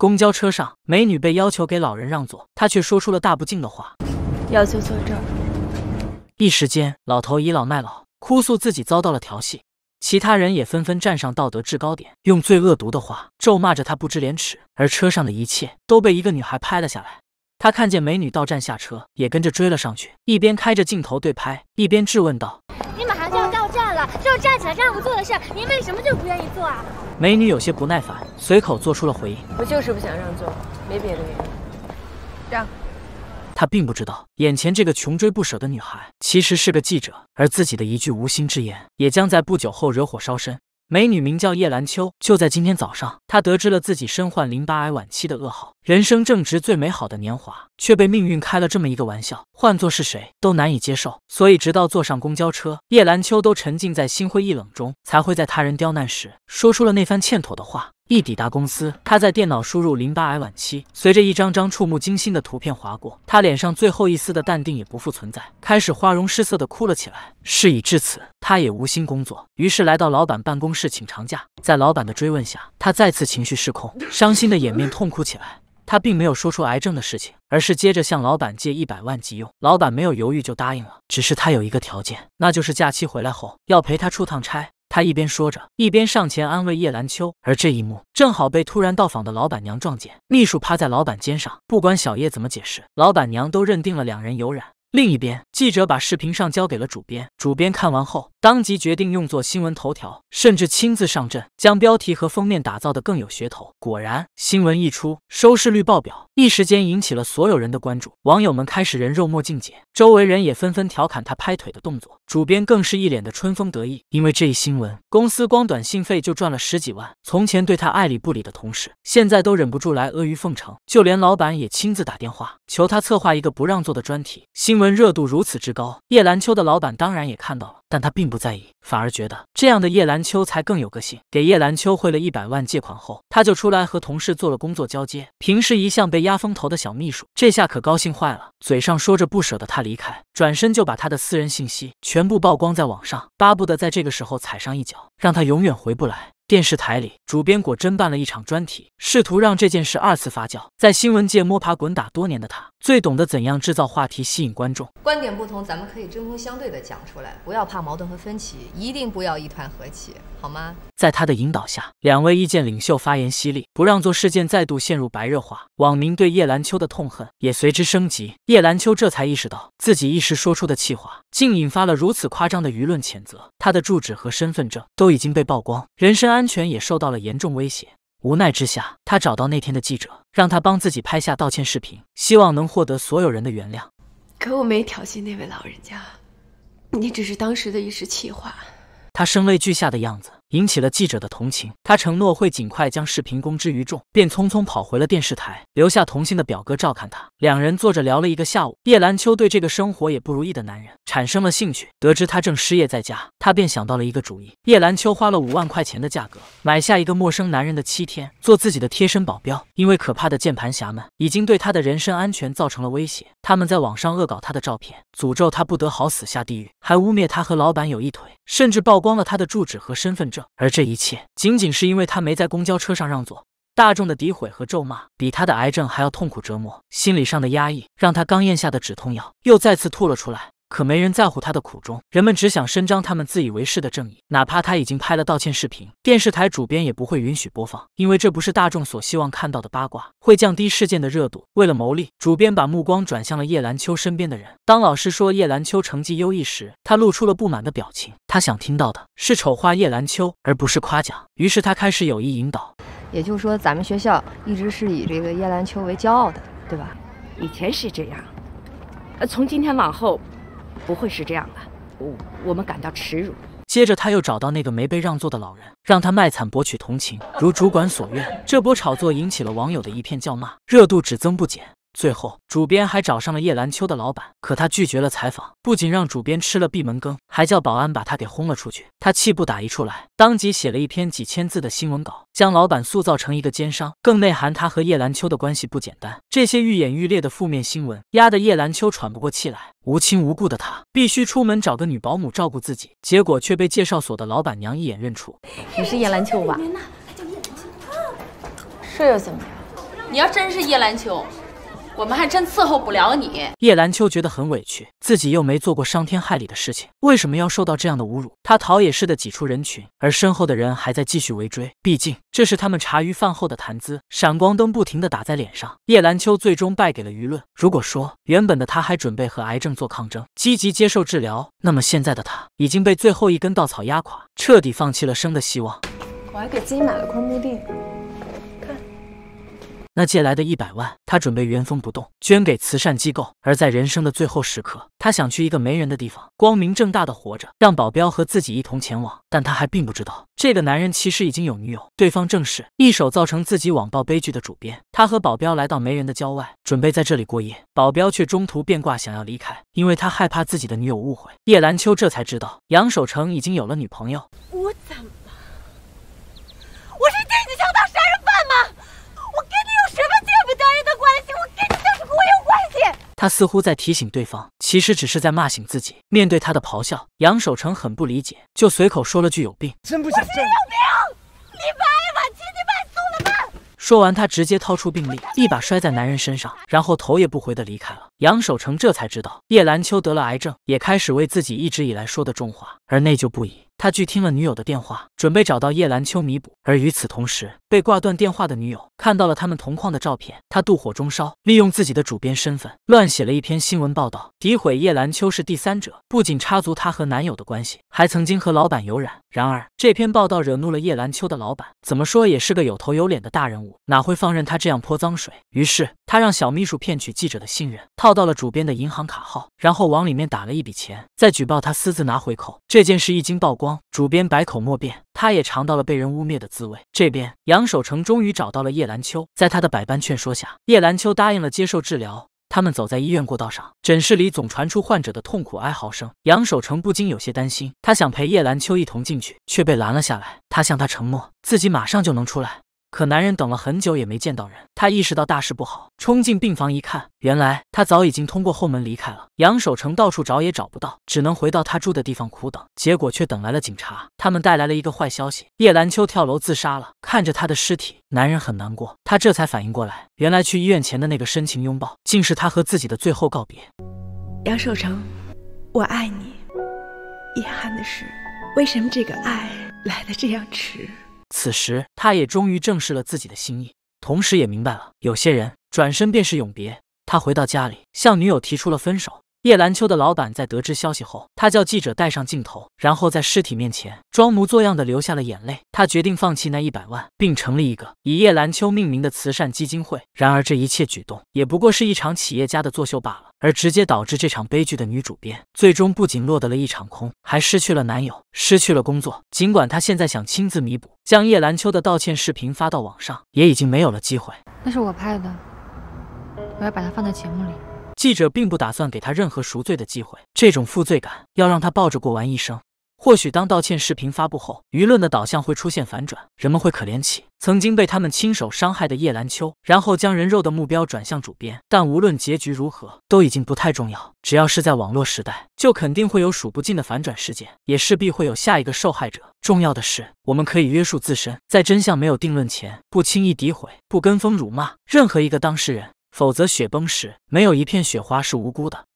公交车上，美女被要求给老人让座，她却说出了大不敬的话。要求坐这儿。一时间，老头倚老卖老，哭诉自己遭到了调戏。其他人也纷纷站上道德制高点，用最恶毒的话咒骂着他不知廉耻。而车上的一切都被一个女孩拍了下来。他看见美女到站下车，也跟着追了上去，一边开着镜头对拍，一边质问道。站起来，让我做的事您为什么就不愿意做啊？美女有些不耐烦，随口做出了回应：“我就是不想让座，没别的原因。”让。他并不知道，眼前这个穷追不舍的女孩其实是个记者，而自己的一句无心之言，也将在不久后惹火烧身。美女名叫叶兰秋，就在今天早上，她得知了自己身患淋巴癌晚期的噩耗。人生正值最美好的年华，却被命运开了这么一个玩笑，换作是谁都难以接受。所以，直到坐上公交车，叶兰秋都沉浸在心灰意冷中，才会在他人刁难时说出了那番欠妥的话。一抵达公司，他在电脑输入淋巴癌晚期，随着一张张触目惊心的图片划过，他脸上最后一丝的淡定也不复存在，开始花容失色的哭了起来。事已至此，他也无心工作，于是来到老板办公室请长假。在老板的追问下，他再次情绪失控，伤心的掩面痛哭起来。他并没有说出癌症的事情，而是接着向老板借一百万急用。老板没有犹豫就答应了，只是他有一个条件，那就是假期回来后要陪他出趟差。他一边说着，一边上前安慰叶兰秋，而这一幕正好被突然到访的老板娘撞见。秘书趴在老板肩上，不管小叶怎么解释，老板娘都认定了两人有染。另一边，记者把视频上交给了主编，主编看完后。当即决定用作新闻头条，甚至亲自上阵，将标题和封面打造的更有噱头。果然，新闻一出，收视率爆表，一时间引起了所有人的关注。网友们开始人肉墨镜姐，周围人也纷纷调侃她拍腿的动作。主编更是一脸的春风得意，因为这一新闻，公司光短信费就赚了十几万。从前对她爱理不理的同事，现在都忍不住来阿谀奉承，就连老板也亲自打电话求他策划一个不让座的专题。新闻热度如此之高，叶兰秋的老板当然也看到了。但他并不在意，反而觉得这样的叶兰秋才更有个性。给叶兰秋汇了一百万借款后，他就出来和同事做了工作交接。平时一向被压风头的小秘书，这下可高兴坏了，嘴上说着不舍得他离开，转身就把他的私人信息全部曝光在网上，巴不得在这个时候踩上一脚，让他永远回不来。电视台里，主编果真办了一场专题，试图让这件事二次发酵。在新闻界摸爬滚打多年的他，最懂得怎样制造话题，吸引观众。观点不同，咱们可以针锋相对的讲出来，不要怕矛盾和分歧，一定不要一团和气，好吗？在他的引导下，两位意见领袖发言犀利，不让座事件再度陷入白热化。网民对叶兰秋的痛恨也随之升级。叶兰秋这才意识到，自己一时说出的气话，竟引发了如此夸张的舆论谴责。他的住址和身份证都已经被曝光，人身安。安全也受到了严重威胁。无奈之下，他找到那天的记者，让他帮自己拍下道歉视频，希望能获得所有人的原谅。可我没挑衅那位老人家，你只是当时的一时气话。他声泪俱下的样子。引起了记者的同情，他承诺会尽快将视频公之于众，便匆匆跑回了电视台，留下同姓的表哥照看他。两人坐着聊了一个下午。叶兰秋对这个生活也不如意的男人产生了兴趣，得知他正失业在家，他便想到了一个主意。叶兰秋花了五万块钱的价格买下一个陌生男人的七天，做自己的贴身保镖。因为可怕的键盘侠们已经对他的人身安全造成了威胁，他们在网上恶搞他的照片，诅咒他不得好死下地狱，还污蔑他和老板有一腿，甚至曝光了他的住址和身份证。而这一切，仅仅是因为他没在公交车上让座。大众的诋毁和咒骂，比他的癌症还要痛苦折磨。心理上的压抑，让他刚咽下的止痛药又再次吐了出来。可没人在乎他的苦衷，人们只想伸张他们自以为是的正义，哪怕他已经拍了道歉视频，电视台主编也不会允许播放，因为这不是大众所希望看到的八卦，会降低事件的热度。为了牟利，主编把目光转向了叶兰秋身边的人。当老师说叶兰秋成绩优异时，他露出了不满的表情。他想听到的是丑化叶兰秋，而不是夸奖。于是他开始有意引导。也就是说，咱们学校一直是以这个叶兰秋为骄傲的，对吧？以前是这样，呃，从今天往后。不会是这样吧？我我们感到耻辱。接着，他又找到那个没被让座的老人，让他卖惨博取同情，如主管所愿。这波炒作引起了网友的一片叫骂，热度只增不减。最后，主编还找上了叶兰秋的老板，可他拒绝了采访，不仅让主编吃了闭门羹，还叫保安把他给轰了出去。他气不打一处来，当即写了一篇几千字的新闻稿，将老板塑造成一个奸商，更内涵他和叶兰秋的关系不简单。这些愈演愈烈的负面新闻，压得叶兰秋喘不过气来。无亲无故的他，必须出门找个女保姆照顾自己，结果却被介绍所的老板娘一眼认出：“你是叶兰秋吧？”“您这又怎么样？你要真是叶兰秋。”我们还真伺候不了你。叶兰秋觉得很委屈，自己又没做过伤天害理的事情，为什么要受到这样的侮辱？他逃也似的挤出人群，而身后的人还在继续围追。毕竟这是他们茶余饭后的谈资，闪光灯不停的打在脸上。叶兰秋最终败给了舆论。如果说原本的他还准备和癌症做抗争，积极接受治疗，那么现在的他已经被最后一根稻草压垮，彻底放弃了生的希望。我还给自己买了块墓地。那借来的一百万，他准备原封不动捐给慈善机构。而在人生的最后时刻，他想去一个没人的地方，光明正大的活着。让保镖和自己一同前往，但他还并不知道，这个男人其实已经有女友，对方正是一手造成自己网暴悲剧的主编。他和保镖来到没人的郊外，准备在这里过夜。保镖却中途变卦，想要离开，因为他害怕自己的女友误会。叶兰秋这才知道，杨守成已经有了女朋友。我怎？他似乎在提醒对方，其实只是在骂醒自己。面对他的咆哮，杨守成很不理解，就随口说了句：“有病！”真不是真有病，你把一把亲戚白送了吗？说完，他直接掏出病历，一把摔在男人身上，然后头也不回的离开了。杨守成这才知道叶兰秋得了癌症，也开始为自己一直以来说的重话而内疚不已。他拒听了女友的电话，准备找到叶兰秋弥补。而与此同时，被挂断电话的女友看到了他们同框的照片，她妒火中烧，利用自己的主编身份乱写了一篇新闻报道，诋毁叶兰秋是第三者，不仅插足他和男友的关系，还曾经和老板有染。然而这篇报道惹怒了叶兰秋的老板，怎么说也是个有头有脸的大人物，哪会放任他这样泼脏水？于是。他让小秘书骗取记者的信任，套到了主编的银行卡号，然后往里面打了一笔钱，再举报他私自拿回扣。这件事一经曝光，主编百口莫辩，他也尝到了被人污蔑的滋味。这边，杨守成终于找到了叶兰秋，在他的百般劝说下，叶兰秋答应了接受治疗。他们走在医院过道上，诊室里总传出患者的痛苦哀嚎声，杨守成不禁有些担心。他想陪叶兰秋一同进去，却被拦了下来。他向他承诺，自己马上就能出来。可男人等了很久也没见到人，他意识到大事不好，冲进病房一看，原来他早已经通过后门离开了。杨守成到处找也找不到，只能回到他住的地方苦等，结果却等来了警察。他们带来了一个坏消息：叶兰秋跳楼自杀了。看着他的尸体，男人很难过。他这才反应过来，原来去医院前的那个深情拥抱，竟是他和自己的最后告别。杨守成，我爱你。遗憾的是，为什么这个爱来的这样迟？此时，他也终于正视了自己的心意，同时也明白了有些人转身便是永别。他回到家里，向女友提出了分手。叶兰秋的老板在得知消息后，他叫记者带上镜头，然后在尸体面前装模作样地流下了眼泪。他决定放弃那一百万，并成立一个以叶兰秋命名的慈善基金会。然而，这一切举动也不过是一场企业家的作秀罢了。而直接导致这场悲剧的女主编，最终不仅落得了一场空，还失去了男友，失去了工作。尽管她现在想亲自弥补，将叶兰秋的道歉视频发到网上，也已经没有了机会。那是我拍的，我要把它放在节目里。记者并不打算给他任何赎罪的机会，这种负罪感要让他抱着过完一生。或许当道歉视频发布后，舆论的导向会出现反转，人们会可怜起曾经被他们亲手伤害的叶兰秋，然后将人肉的目标转向主编。但无论结局如何，都已经不太重要。只要是在网络时代，就肯定会有数不尽的反转事件，也势必会有下一个受害者。重要的是，我们可以约束自身，在真相没有定论前，不轻易诋毁，不跟风辱骂任何一个当事人。否则，雪崩时没有一片雪花是无辜的。